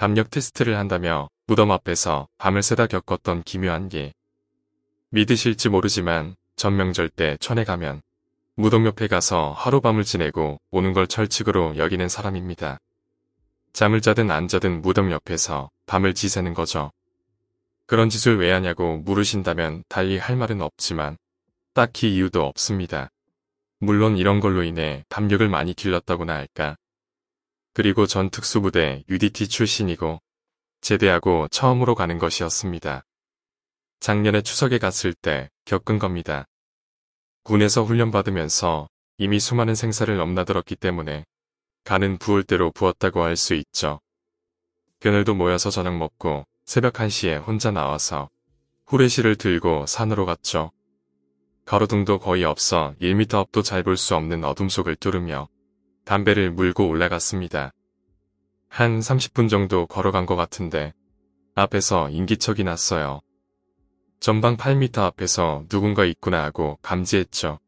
담력 테스트를 한다며 무덤 앞에서 밤을 새다 겪었던 기묘한 기. 믿으실지 모르지만 전명절 때 천에 가면 무덤 옆에 가서 하룻밤을 지내고 오는 걸 철칙으로 여기는 사람입니다. 잠을 자든 안 자든 무덤 옆에서 밤을 지새는 거죠. 그런 짓을 왜 하냐고 물으신다면 달리 할 말은 없지만 딱히 이유도 없습니다. 물론 이런 걸로 인해 담력을 많이 길렀다고나 할까 그리고 전 특수부대 UDT 출신이고 제대하고 처음으로 가는 것이었습니다. 작년에 추석에 갔을 때 겪은 겁니다. 군에서 훈련받으면서 이미 수많은 생사를 넘나들었기 때문에 가는 부을 대로 부었다고 할 수 있죠. 그늘도 모여서 저녁 먹고 새벽 1시에 혼자 나와서 후레쉬를 들고 산으로 갔죠. 가로등도 거의 없어 1m 앞도 잘 볼 수 없는 어둠 속을 뚫으며 담배를 물고 올라갔습니다. 한 30분 정도 걸어간 것 같은데 앞에서 인기척이 났어요. 전방 8m 앞에서 누군가 있구나 하고 감지했죠.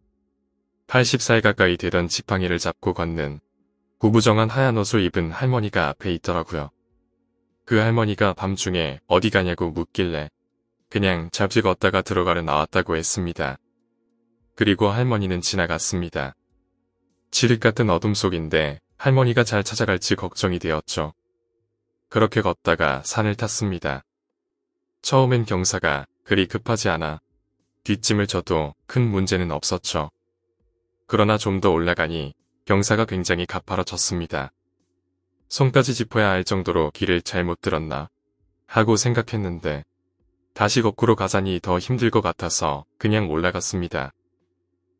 80살 가까이 되던 지팡이를 잡고 걷는 구부정한 하얀 옷을 입은 할머니가 앞에 있더라고요. 그 할머니가 밤중에 어디 가냐고 묻길래 그냥 잡지 걷다가 들어가려 나왔다고 했습니다. 그리고 할머니는 지나갔습니다. 지릭 같은 어둠 속인데 할머니가 잘 찾아갈지 걱정이 되었죠. 그렇게 걷다가 산을 탔습니다. 처음엔 경사가 그리 급하지 않아 뒷짐을 져도 큰 문제는 없었죠. 그러나 좀 더 올라가니 경사가 굉장히 가파러졌습니다. 손까지 짚어야 할 정도로 길을 잘못 들었나 하고 생각했는데 다시 거꾸로 가자니 더 힘들 것 같아서 그냥 올라갔습니다.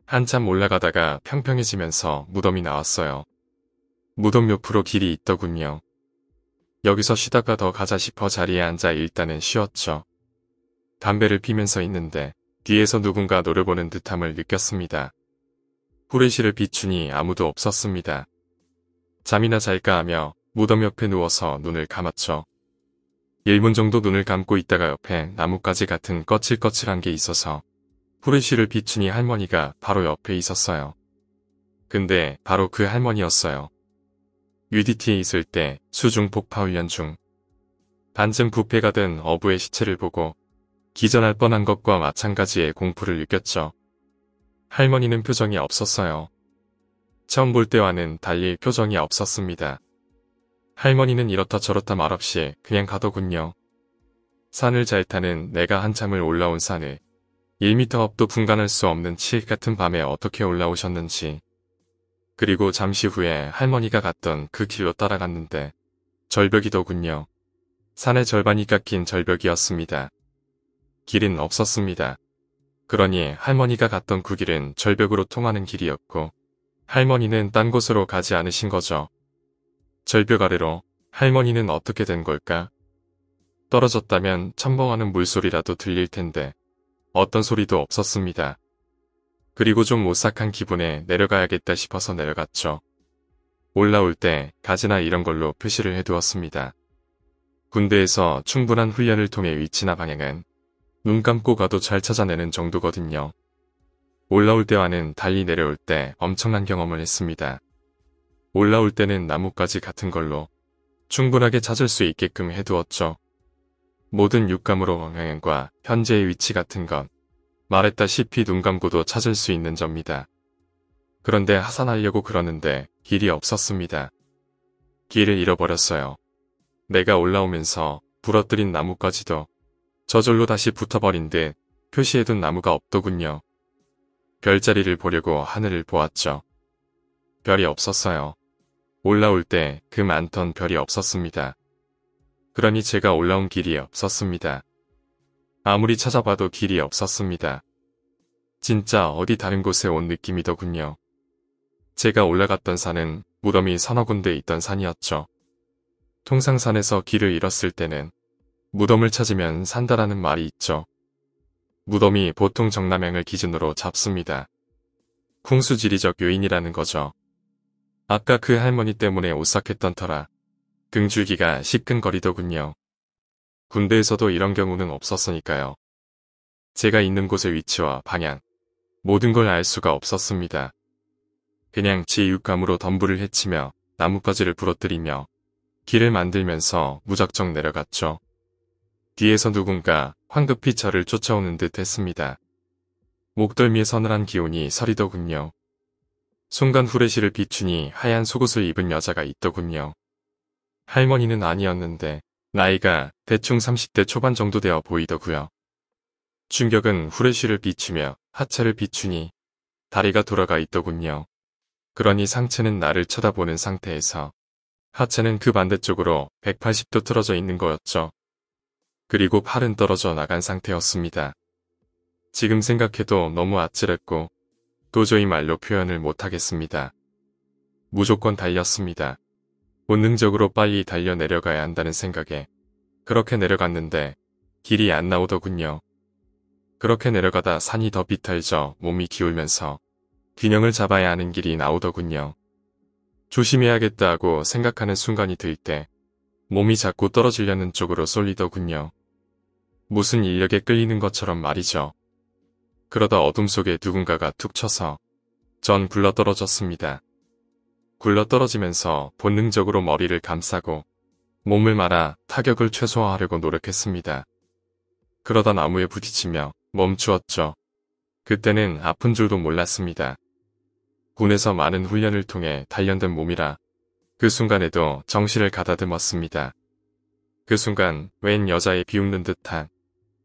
한참 올라가다가 평평해지면서 무덤이 나왔어요. 무덤 옆으로 길이 있더군요. 여기서 쉬다가 더 가자 싶어 자리에 앉아 일단은 쉬었죠. 담배를 피면서 있는데 뒤에서 누군가 노려보는 듯함을 느꼈습니다. 후레쉬를 비추니 아무도 없었습니다. 잠이나 잘까 하며 무덤 옆에 누워서 눈을 감았죠. 1분 정도 눈을 감고 있다가 옆에 나뭇가지 같은 거칠거칠한 게 있어서 후레쉬를 비춘이 할머니가 바로 옆에 있었어요. 근데 바로 그 할머니였어요. UDT에 있을 때 수중 폭파 훈련 중 반쯤 부패가 된 어부의 시체를 보고 기절할 뻔한 것과 마찬가지의 공포를 느꼈죠. 할머니는 표정이 없었어요. 처음 볼 때와는 달리 표정이 없었습니다. 할머니는 이렇다 저렇다 말없이 그냥 가더군요. 산을 잘 타는 내가 한참을 올라온 산을 1미터 업도 분간할 수 없는 치익 같은 밤에 어떻게 올라오셨는지 그리고 잠시 후에 할머니가 갔던 그 길로 따라갔는데 절벽이더군요. 산의 절반이 깎인 절벽이었습니다. 길은 없었습니다. 그러니 할머니가 갔던 그 길은 절벽으로 통하는 길이었고 할머니는 딴 곳으로 가지 않으신 거죠. 절벽 아래로 할머니는 어떻게 된 걸까? 떨어졌다면 첨벙하는 물소리라도 들릴 텐데 어떤 소리도 없었습니다. 그리고 좀 오싹한 기분에 내려가야겠다 싶어서 내려갔죠. 올라올 때 가지나 이런 걸로 표시를 해두었습니다. 군대에서 충분한 훈련을 통해 위치나 방향은 눈 감고 가도 잘 찾아내는 정도거든요. 올라올 때와는 달리 내려올 때 엄청난 경험을 했습니다. 올라올 때는 나뭇가지 같은 걸로 충분하게 찾을 수 있게끔 해두었죠. 모든 육감으로 영향과 현재의 위치 같은 것, 말했다시피 눈 감고도 찾을 수 있는 점이다 그런데 하산하려고 그러는데 길이 없었습니다. 길을 잃어버렸어요. 내가 올라오면서 부러뜨린 나뭇가지도 저절로 다시 붙어버린 듯 표시해둔 나무가 없더군요. 별자리를 보려고 하늘을 보았죠. 별이 없었어요. 올라올 때 그 많던 별이 없었습니다. 그러니 제가 올라온 길이 없었습니다. 아무리 찾아봐도 길이 없었습니다. 진짜 어디 다른 곳에 온 느낌이더군요. 제가 올라갔던 산은 무덤이 서너 군데 있던 산이었죠. 통상 산에서 길을 잃었을 때는 무덤을 찾으면 산다라는 말이 있죠. 무덤이 보통 정남향을 기준으로 잡습니다. 궁수지리적 요인이라는 거죠. 아까 그 할머니 때문에 오싹했던 터라 등줄기가 시큰거리더군요. 군대에서도 이런 경우는 없었으니까요. 제가 있는 곳의 위치와 방향, 모든 걸 알 수가 없었습니다. 그냥 제육감으로 덤불을 헤치며 나뭇가지를 부러뜨리며 길을 만들면서 무작정 내려갔죠. 뒤에서 누군가 황급히 저를 쫓아오는 듯 했습니다. 목덜미에 서늘한 기온이 서리더군요. 순간 후레쉬를 비추니 하얀 속옷을 입은 여자가 있더군요. 할머니는 아니었는데 나이가 대충 30대 초반 정도 되어 보이더구요. 충격은 후레쉬를 비추며 하체를 비추니 다리가 돌아가 있더군요. 그러니 상체는 나를 쳐다보는 상태에서 하체는 그 반대쪽으로 180도 틀어져 있는 거였죠. 그리고 팔은 떨어져 나간 상태였습니다. 지금 생각해도 너무 아찔했고 도저히 말로 표현을 못하겠습니다. 무조건 달렸습니다. 본능적으로 빨리 달려 내려가야 한다는 생각에 그렇게 내려갔는데 길이 안 나오더군요. 그렇게 내려가다 산이 더 비탈져 몸이 기울면서 균형을 잡아야 하는 길이 나오더군요. 조심해야겠다 하고 생각하는 순간이 들 때 몸이 자꾸 떨어지려는 쪽으로 쏠리더군요. 무슨 인력에 끌리는 것처럼 말이죠. 그러다 어둠 속에 누군가가 툭 쳐서 전 굴러 떨어졌습니다. 굴러떨어지면서 본능적으로 머리를 감싸고 몸을 말아 타격을 최소화하려고 노력했습니다. 그러다 나무에 부딪히며 멈추었죠. 그때는 아픈 줄도 몰랐습니다. 군에서 많은 훈련을 통해 단련된 몸이라 그 순간에도 정신을 가다듬었습니다. 그 순간 웬 여자의 비웃는 듯한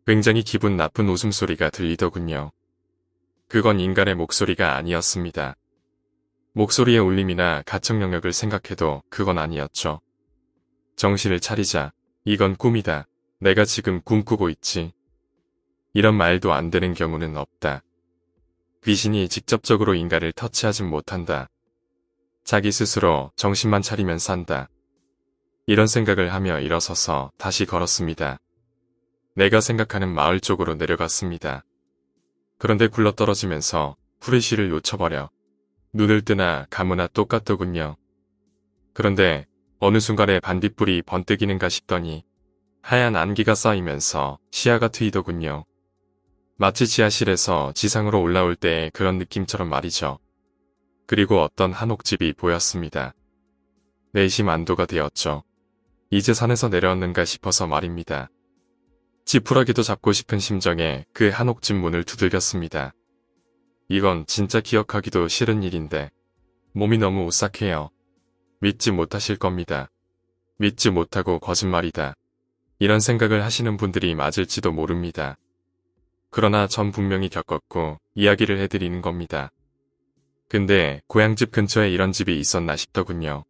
굉장히 기분 나쁜 웃음소리가 들리더군요. 그건 인간의 목소리가 아니었습니다. 목소리의 울림이나 가청 영역을 생각해도 그건 아니었죠. 정신을 차리자. 이건 꿈이다. 내가 지금 꿈꾸고 있지. 이런 말도 안 되는 경우는 없다. 귀신이 직접적으로 인간을 터치하진 못한다. 자기 스스로 정신만 차리면 산다. 이런 생각을 하며 일어서서 다시 걸었습니다. 내가 생각하는 마을 쪽으로 내려갔습니다. 그런데 굴러떨어지면서 후레쉬를 놓쳐버려 눈을 뜨나 감으나 똑같더군요. 그런데 어느 순간에 반딧불이 번뜩이는가 싶더니 하얀 안개가 쌓이면서 시야가 트이더군요. 마치 지하실에서 지상으로 올라올 때 그런 느낌처럼 말이죠. 그리고 어떤 한옥집이 보였습니다. 내심 안도가 되었죠. 이제 산에서 내려왔는가 싶어서 말입니다. 지푸라기도 잡고 싶은 심정에 그 한옥집 문을 두들겼습니다 이건 진짜 기억하기도 싫은 일인데 몸이 너무 오싹해요. 믿지 못하실 겁니다. 믿지 못하고 거짓말이다. 이런 생각을 하시는 분들이 맞을지도 모릅니다. 그러나 전 분명히 겪었고 이야기를 해드리는 겁니다. 근데 고향집 근처에 이런 집이 있었나 싶더군요.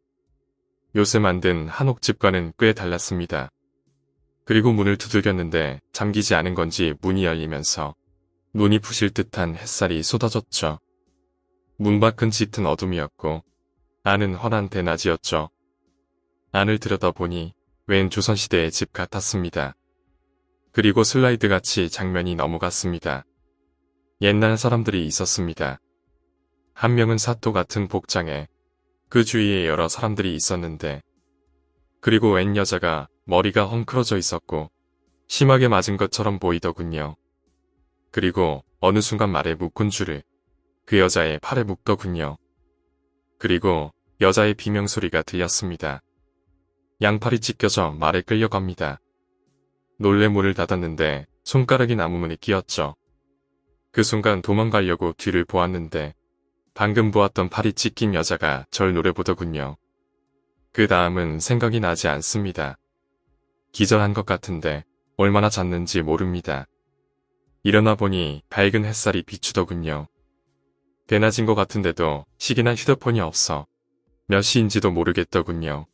요새 만든 한옥집과는 꽤 달랐습니다. 그리고 문을 두들겼는데 잠기지 않은 건지 문이 열리면서 눈이 부실 듯한 햇살이 쏟아졌죠. 문 밖은 짙은 어둠이었고 안은 환한 대낮이었죠. 안을 들여다보니 웬 조선시대의 집 같았습니다. 그리고 슬라이드 같이 장면이 넘어갔습니다. 옛날 사람들이 있었습니다. 한 명은 사토 같은 복장에 그 주위에 여러 사람들이 있었는데 그리고 웬 여자가 머리가 헝클어져 있었고 심하게 맞은 것처럼 보이더군요. 그리고 어느 순간 말에 묶은 줄을 그 여자의 팔에 묶더군요. 그리고 여자의 비명소리가 들렸습니다. 양팔이 찢겨져 말에 끌려갑니다. 놀래 물을 닫았는데 손가락이 나무문에 끼었죠. 그 순간 도망가려고 뒤를 보았는데 방금 보았던 팔이 찢긴 여자가 절 노려보더군요. 그 다음은 생각이 나지 않습니다. 기절한 것 같은데 얼마나 잤는지 모릅니다. 일어나 보니 밝은 햇살이 비추더군요. 대낮인 것 같은데도 시계나 휴대폰이 없어 몇 시인지도 모르겠더군요.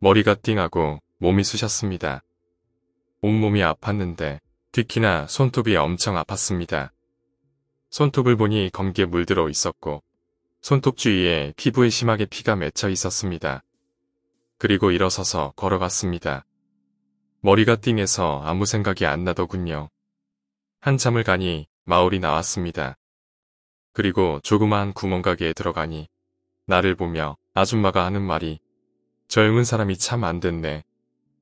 머리가 띵하고 몸이 쑤셨습니다. 온몸이 아팠는데 특히나 손톱이 엄청 아팠습니다. 손톱을 보니 검게 물들어 있었고 손톱 주위에 피부에 심하게 피가 맺혀 있었습니다. 그리고 일어서서 걸어갔습니다. 머리가 띵해서 아무 생각이 안 나더군요. 한참을 가니 마을이 나왔습니다. 그리고 조그마한 구멍가게에 들어가니 나를 보며 아줌마가 하는 말이 젊은 사람이 참 안 됐네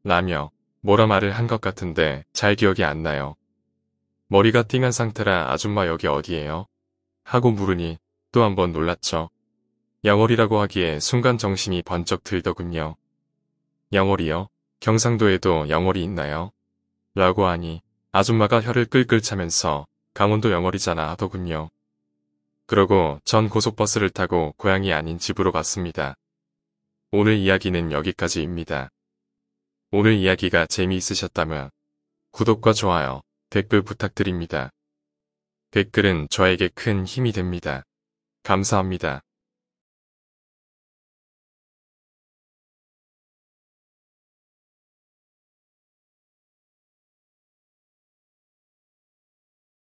라며 뭐라 말을 한 것 같은데 잘 기억이 안 나요. 머리가 띵한 상태라 아줌마 여기 어디예요? 하고 물으니 또 한번 놀랐죠. 양월이라고 하기에 순간 정신이 번쩍 들더군요. 양월이요? 경상도에도 양월이 있나요? 라고 하니 아줌마가 혀를 끌끌 차면서 강원도 영월이잖아 하더군요. 그러고 전 고속버스를 타고 고향이 아닌 집으로 갔습니다. 오늘 이야기는 여기까지입니다. 오늘 이야기가 재미있으셨다면 구독과 좋아요, 댓글 부탁드립니다. 댓글은 저에게 큰 힘이 됩니다. 감사합니다.